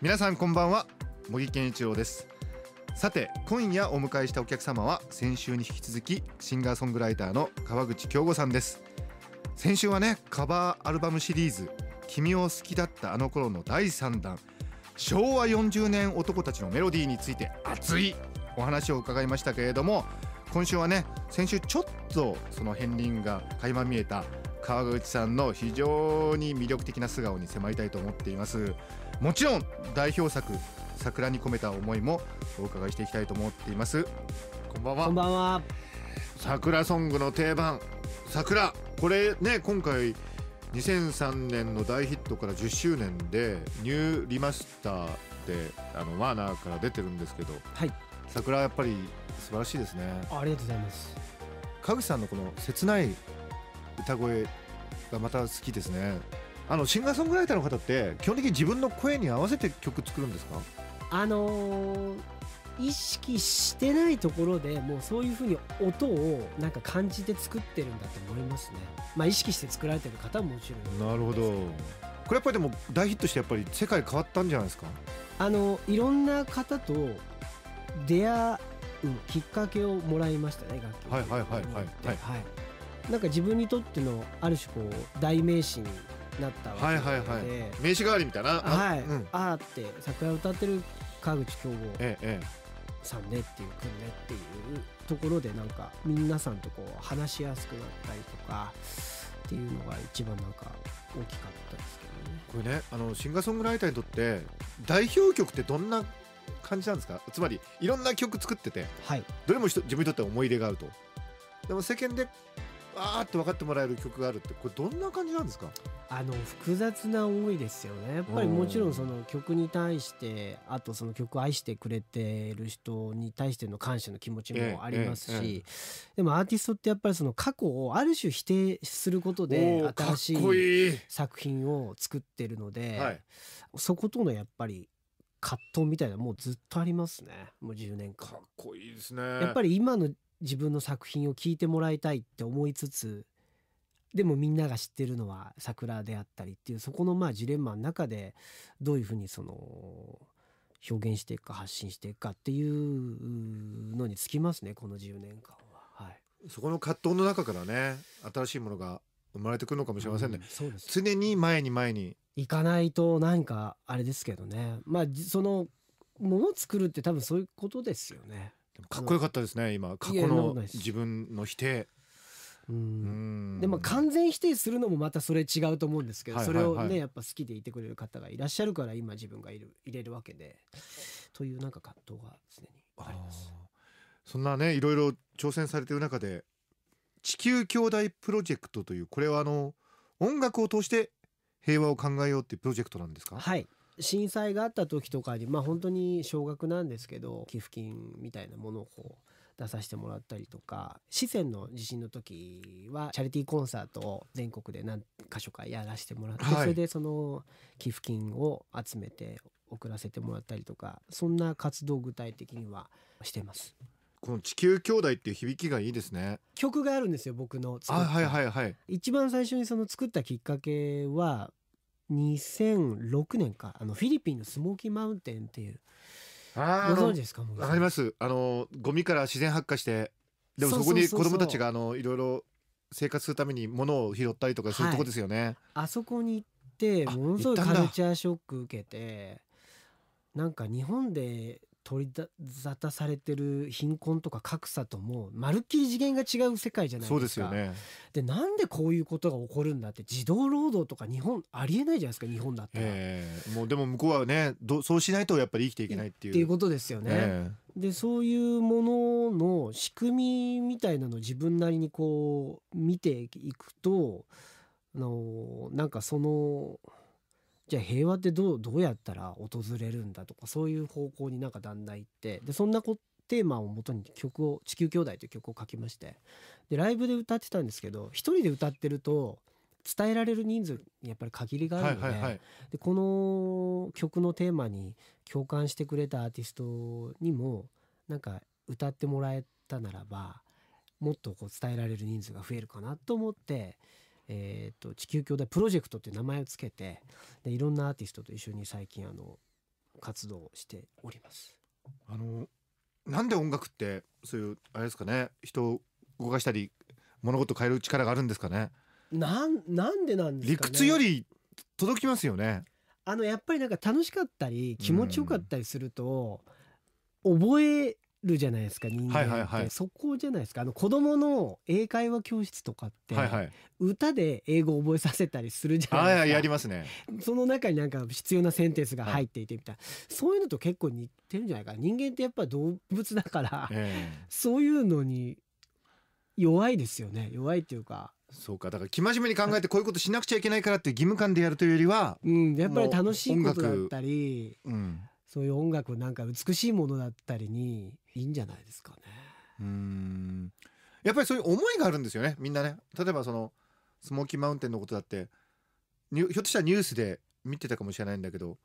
皆さんこんばんは茂木健一郎ですさて今夜お迎えしたお客様は先週に引き続きシンガーソングライターの川口京吾さんです先週はねカバーアルバムシリーズ「君を好きだったあの頃」の第3弾昭和40年男たちのメロディーについて熱いお話を伺いましたけれども今週はね先週ちょっとその片鱗が垣間見えた川口さんの非常に魅力的な素顔に迫りたいと思っていますもちろん代表作桜に込めた思いもお伺いしていきたいと思っていますこんばんはこんばんは桜ソングの定番桜これね今回2003年の大ヒットから10周年でニューリマスターであのワーナーから出てるんですけど、はい、桜やっぱり素晴らしいですねありがとうございます川口さんのこの切ない歌声がまた好きですねあのシンガーソングライターの方って基本的に自分の声に合わせて曲作るんですかあのー、意識してないところでもうそういうふうに音をなんか感じて作ってるんだと思いますねまあ意識して作られてる方ももちろんなるほどこれやっぱりでも大ヒットしてやっぱり世界変わったんじゃないですかあのいろんな方と出会うきっかけをもらいましたね楽曲はいはいはいはいはい、はいなんか自分にとってのある種こう代名詞になったわけで、はいはいはい、名刺代わりみたいなはい、うん、ああって桜を歌ってる川口京吾さんねっていうくんねっていうところでなんか皆さんとこう話しやすくなったりとかっていうのが一番なんか大きかったですけどね。これねあのシンガーソングライターにとって代表曲ってどんな感じなんですかつまりいろんな曲作ってて、はい、どれも自分にとって思い入れがあるとでも世間であーって分かってもらえる曲があるってこれどんな感じなんですかあの複雑な思いですよねやっぱりもちろんその曲に対してあとその曲を愛してくれてる人に対しての感謝の気持ちもありますし、でもアーティストってやっぱりその過去をある種否定することで新しい作品を作ってるので、はい、そことのやっぱり葛藤みたいなもうずっとありますねもう10年間かっこいいですねやっぱり今の自分の作品を聴いてもらいたいって思いつつでもみんなが知ってるのは桜であったりっていうそこのまあジレンマの中でどういうふうにその表現していくか発信していくかっていうのにつきますねこの10年間は、はい。そこの葛藤の中からね新しいものが生まれてくるのかもしれませんね。うん、常に前に前に行かないとなんかあれですけどねまあそのもの作るって多分そういうことですよね。かっこよかったですね今過去の自分の否定うんでも完全否定するのもまたそれ違うと思うんですけど、それをねやっぱ好きでいてくれる方がいらっしゃるから今自分がいる入れるわけでというなんか葛藤が常にありますそんなねいろいろ挑戦されてる中で「地球兄弟プロジェクト」というこれはあの音楽を通して平和を考えようっていうプロジェクトなんですかはい震災があった時とかにまあ本当に少額なんですけど寄付金みたいなものをこう出させてもらったりとか四川の地震の時はチャリティーコンサートを全国で何箇所かやらせてもらって、はい、それでその寄付金を集めて送らせてもらったりとかそんな活動具体的にはしてます。この地球兄弟っていう響きがいいですね曲があるんですよ僕の作った、はいはい、一番最初にその作ったきっかけは2006年かあのフィリピンのスモーキーマウンテンっていうご存知ですかわかりますあのゴミから自然発火してでもそこに子供たちがあのいろいろ生活するために物を拾ったりとかそういうとこですよね、はい、あそこに行ってものすごいカルチャーショック受けてなんか日本で取り沙汰されてる貧困とか格差ともまるっきり次元が違う世界じゃないですか。ででなんでこういうことが起こるんだって児童労働とか日本ありえないじゃないですか日本だったら。えー、もうでも向こうはねどそうしないとやっぱり生きていけないっていう。っていうことですよね。えー、でそういうものの仕組みみたいなのを自分なりにこう見ていくとあのなんかその。じゃあ平和ってどうどうやったら訪れるんだとかそういう方向になんかだんだん行ってでそんなこテーマをもとに曲を「地球兄弟」という曲を書きましてでライブで歌ってたんですけど一人で歌ってると伝えられる人数にやっぱり限りがあるのではいはいはい、でこの曲のテーマに共感してくれたアーティストにもなんか歌ってもらえたならばもっとこう伝えられる人数が増えるかなと思ってえーと、地球兄弟プロジェクトっていう名前をつけてでいろんなアーティストと一緒に最近あの活動しております。あのなんで音楽ってそういうあれですかね人を動かしたり物事を変える力があるんですかねなんなんでなんですか、ね、理屈より届きますよねあのやっぱりなんか楽しかったり気持ちよかったりすると、覚えるじゃないですか人間って、はいはい、そこじゃないですかあの子供の英会話教室とかって、はいはい、歌で英語を覚えさせたりするじゃないですかやりますねその中になんか必要なセンテンスが入っていてみたいな、はい、そういうのと結構似てるんじゃないかな人間ってやっぱ動物だから、えー、そういうのに弱いですよね弱いっていうかそうかだから生真面目に考えてこういうことしなくちゃいけないからって義務感でやるというよりは、うん、やっぱり楽しいことだったり、うん、そういう音楽なんか美しいものだったりにいいんじゃないですかね。うんやっぱりそういう思いがあるんですよねみんなね例えばそのスモーキーマウンテンのことだってひょっとしたらニュースで見てたかもしれないんだけど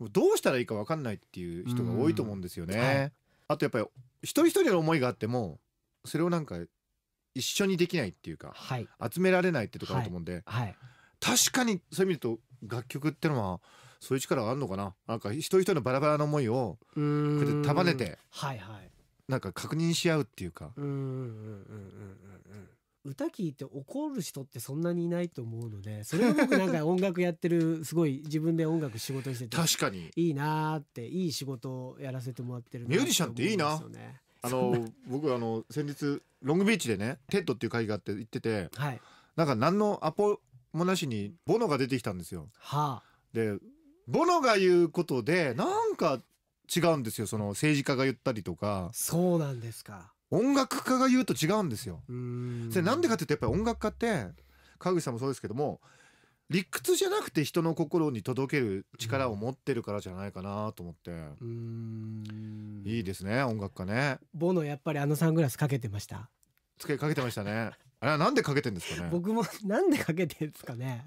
どうしたらいいか分かんないっていう人が多いと思うんですよね。はい、あとやっぱり一人一人の思いがあってもそれをなんか一緒にできないっていうか、はい、集められないってとこあると思うんで、はい、確かにそういう意味で言うと楽曲ってのはそういう力があるのかななんか一人一人のバラバラの思いをこうやって束ねて、はいはい、なんか確認し合うっていうか。うんうんうんうんうん歌聞いて怒る人ってそんなにいないと思うのでそれは僕なんか音楽やってるすごい自分で音楽仕事してて確かにいいなーっていい仕事をやらせてもらってるミュージシャンっていいな、あの僕あの先日ロングビーチでねテッドっていう会があって行ってて、はい、なんか何のアポもなしにボノが出てきたんですよ。はあ、でボノが言うことでなんか違うんですよその政治家が言ったりとかそうなんですか音楽家が言うと違うんですよ。それなんでかっていうとやっぱり音楽家って川口さんもそうですけども理屈じゃなくて人の心に届ける力を持ってるからじゃないかなと思ってうんいいですね音楽家ねボノやっぱりあのサングラスかけてましたつけかけてましたねあれはなんでかけてんですかね僕もなんでかけてんですかね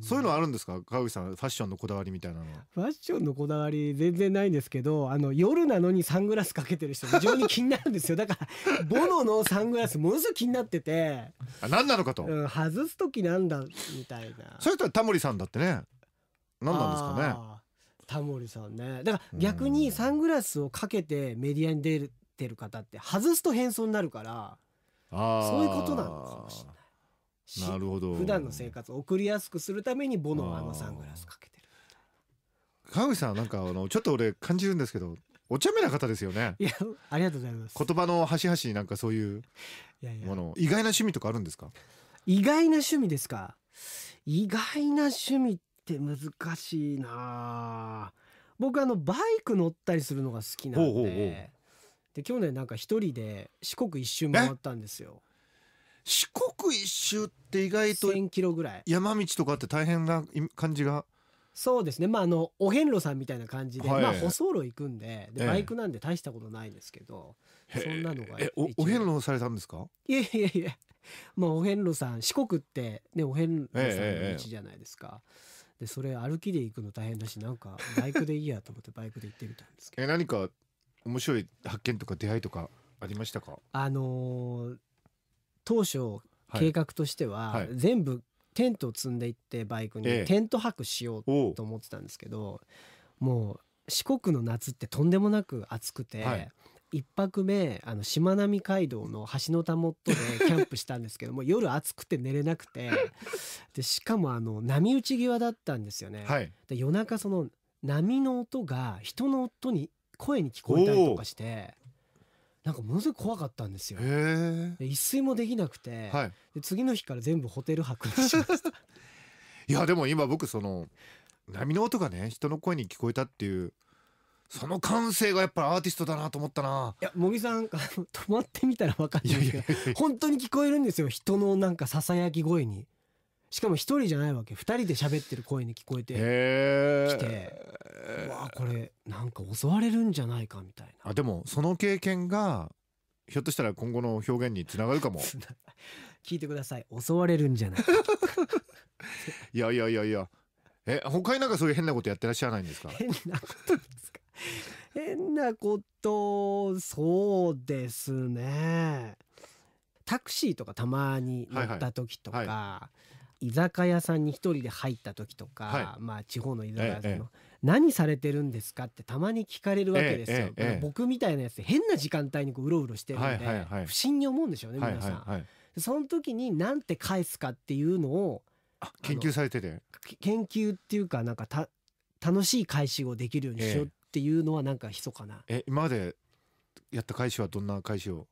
そういうのあるんですか川口さんファッションのこだわりみたいなのファッションのこだわり全然ないんですけどあの夜なのにサングラスかけてる人非常に気になるんですよだからボノのサングラスものすごい気になっててあ何なのかと、うん、外す時なんだみたいなそれとタモリさんだってね何なんですかねタモリさんねだから逆にサングラスをかけてメディアに出てる方って外すと変装になるからあそういうことなんですよなるほど普段の生活を送りやすくするためにボノはあのサングラスかけてる川口さんなんかあのちょっと俺感じるんですけどお茶目な方ですよねいやありがとうございます言葉の端々になんかそういうもの意外な趣味とかあるんですか意外な趣味ですか意外な趣味って難しいな僕あのバイク乗ったりするのが好きなのでで去年なんか一人で四国一周回ったんですよ四国一周って意外と1000キロぐらい山道とかって大変な感じがそうですねまああのお遍路さんみたいな感じで、はいまあ、舗装路行くんででバイクなんで大したことないですけど、ええ、そんなのがえおお遍路されたんですかいやいやいやまあお遍路さん四国ってねお遍路さんの道じゃないですか。え、でそれ歩きで行くの大変だしなんかバイクでいいやと思ってバイクで行ってみたんですけど え何か面白い発見とか出会いとかありましたかあのー当初計画としては全部テントを積んでいってバイクにテント泊しようと思ってたんですけど、もう四国の夏ってとんでもなく暑くて、1泊目あのしまなみ海道の橋のたもっとでキャンプしたんですけど も夜暑くて寝れなくてでしかもあの波打ち際だったんですよね。で夜中その波の音が人の音に声に聞こえたりとかしてなんかものすごい怖かったんですよ。一睡もできなくて、はい、で次の日から全部ホテル泊にしました。いやでも今僕その波の音がね人の声に聞こえたっていうその感性がやっぱりアーティストだなと思ったないや茂木さん止まってみたら分かんよ。ですけど本当に聞こえるんですよ人のなんかささやき声にしかも一人じゃないわけ二人で喋ってる声に聞こえてきてうわこれなんか襲われるんじゃないかみたいなあでもその経験がひょっとしたら今後の表現につながるかも 聞いてください襲われるんじゃない いやいやいやいやえ他になんかそういう変なことやってらっしゃらないんですか変なことですか変なことそうですねタクシーとかたまに乗った時とか、はいはいはい居酒屋さんに一人で入った時とか、はい、まあ地方の居酒屋さんの、何されてるんですかってたまに聞かれるわけですよ、ええ、僕みたいなやつ変な時間帯にこううろうろしてるんで、不審に思うんでしょうね皆さん、はいはいはい、その時に何て返すかっていうのを研究されてて研究っていうかなんかた楽しい返しをできるようにしようっていうのはなんか密かなえ今までやった返しはどんな返しを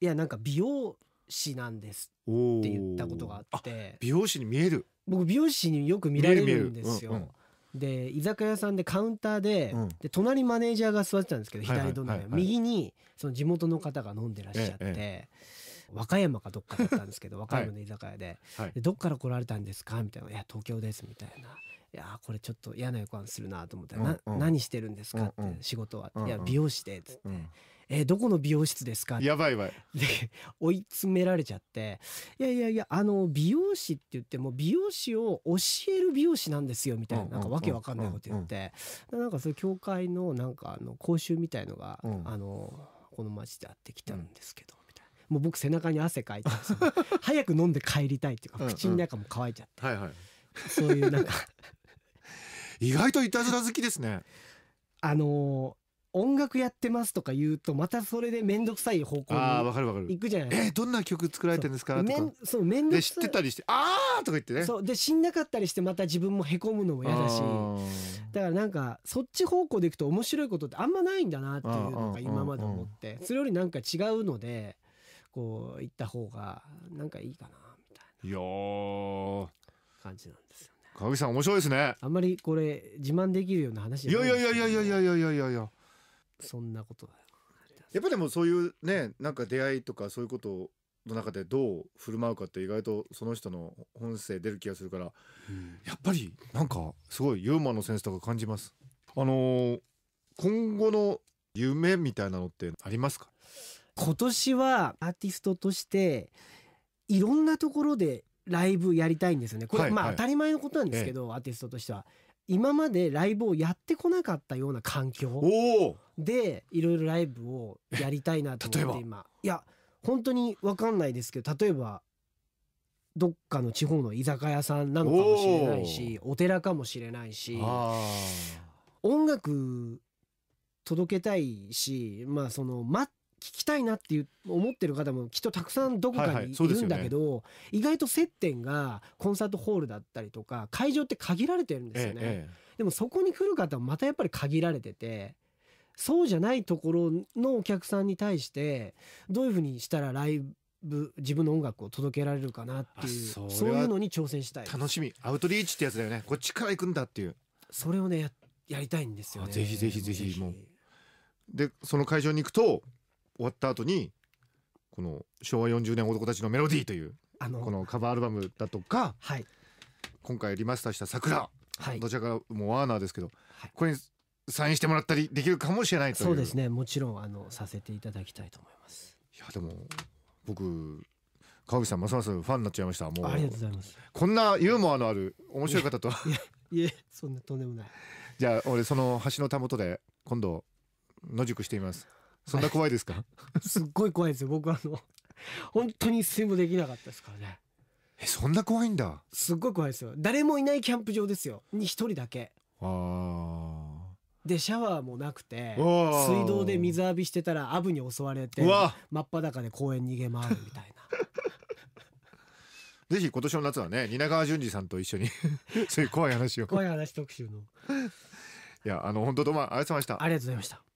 いやなんか美容師なんですって言ったことがあって美容師に見える僕美容師によく見られるんですよ。で居酒屋さんでカウンターでうん、で隣マネージャーが座ってたんですけど左隣、はいはい、右にその地元の方が飲んでらっしゃって、ええ、和歌山かどっかだったんですけど 和歌山の居酒屋ではい、でどっから来られたんですか?」みたいな「いや東京です」みたいな。いやこれちょっと嫌な予感するなと思って、うんうん、な何してるんですか?」って、うんうん、仕事は」いや美容師で」っつって、うんうんえー、どこの美容室ですか?」やばいわで追い詰められちゃって「いやいやいやあの美容師って言っても美容師を教える美容師なんですよ」みたいななんかわけわかんないこと言って、なんかそう教会のなんかあの講習みたいのが、うん、あのこの町であってきたんですけど。いな。もう僕背中に汗かいて 早く飲んで帰りたいっていうか口の中も乾いちゃって、うんうんはいはい、そういうなんか 意外といたずら好きですねあの音楽やってますとか言うとまたそれで面倒くさい方向にかるかる行くじゃないえー、どんな曲作られてるんですかとかそう面倒くさい知ってたりしてああとか言ってねそうで死んなかったりしてまた自分もへこむのも嫌だしだからなんかそっち方向でいくと面白いことってあんまないんだなっていうのが今まで思ってそれよりなんか違うのでこう行った方がなんかいいかなみたいないや感じなんですよね川口さん面白いですねあんまりこれ自慢できるような話いやいやいやいやいやいやいやいやそんなことだよやっぱでもそういうねなんか出会いとかそういうことの中でどう振る舞うかって意外とその人の本性出る気がするから、うん、やっぱりなんかすごいユーモアのセンスとか感じますあのー、今後の夢みたいなのってありますか今年はアーティストとしていろんなところでライブやりたいんですよねこれ、はい、まあ当たり前のことなんですけど、はい、アーティストとしては今までライブをやってこなかったような環境でいろいろライブをやりたいなと思って今いや本当に分かんないですけど例えばどっかの地方の居酒屋さんなのかもしれないしお寺かもしれないし音楽届けたいしまあその待っ聞きたいなっていう思ってる方もきっとたくさんどこかにいるんだけど、はいはいね、意外と接点がコンサートホールだったりとか会場って限られてるんですよね、ええ、でもそこに来る方はまたやっぱり限られててそうじゃないところのお客さんに対してどういうふうにしたらライブ自分の音楽を届けられるかなっていうそういうのに挑戦したい楽しみアウトリーチってやつだよねこっちから行くんだっていうそれをねやりたいんですよねぜひぜひぜひもうでその会場に行くと終わった後にこの昭和40年男たちのメロディーというあのこのカバーアルバムだとか、はい、今回リマスターした「桜」はい、どちらかもワーナーですけど、はい、これにサインしてもらったりできるかもしれないというそうですねもちろんあのさせていただきたいと思いますいやでも僕川口さんますますファンになっちゃいましたもうありがとうございますこんなユーモアのある面白い方といえそんなとんでもないじゃあ俺その橋のたもとで今度野宿してみますそんな怖いですか、すっごい怖いですよ僕あの 本当に一睡もできなかったですからねえそんな怖いんだすっごい怖いですよ誰もいないキャンプ場ですよに一人だけああでシャワーもなくて水道で水浴びしてたらアブに襲われて真っ裸で公園逃げ回るみたいな ぜひ今年の夏はね蜷川淳二さんと一緒にそういう怖い話を怖い話特集のいやあの本当どうもありがとうございましたありがとうございました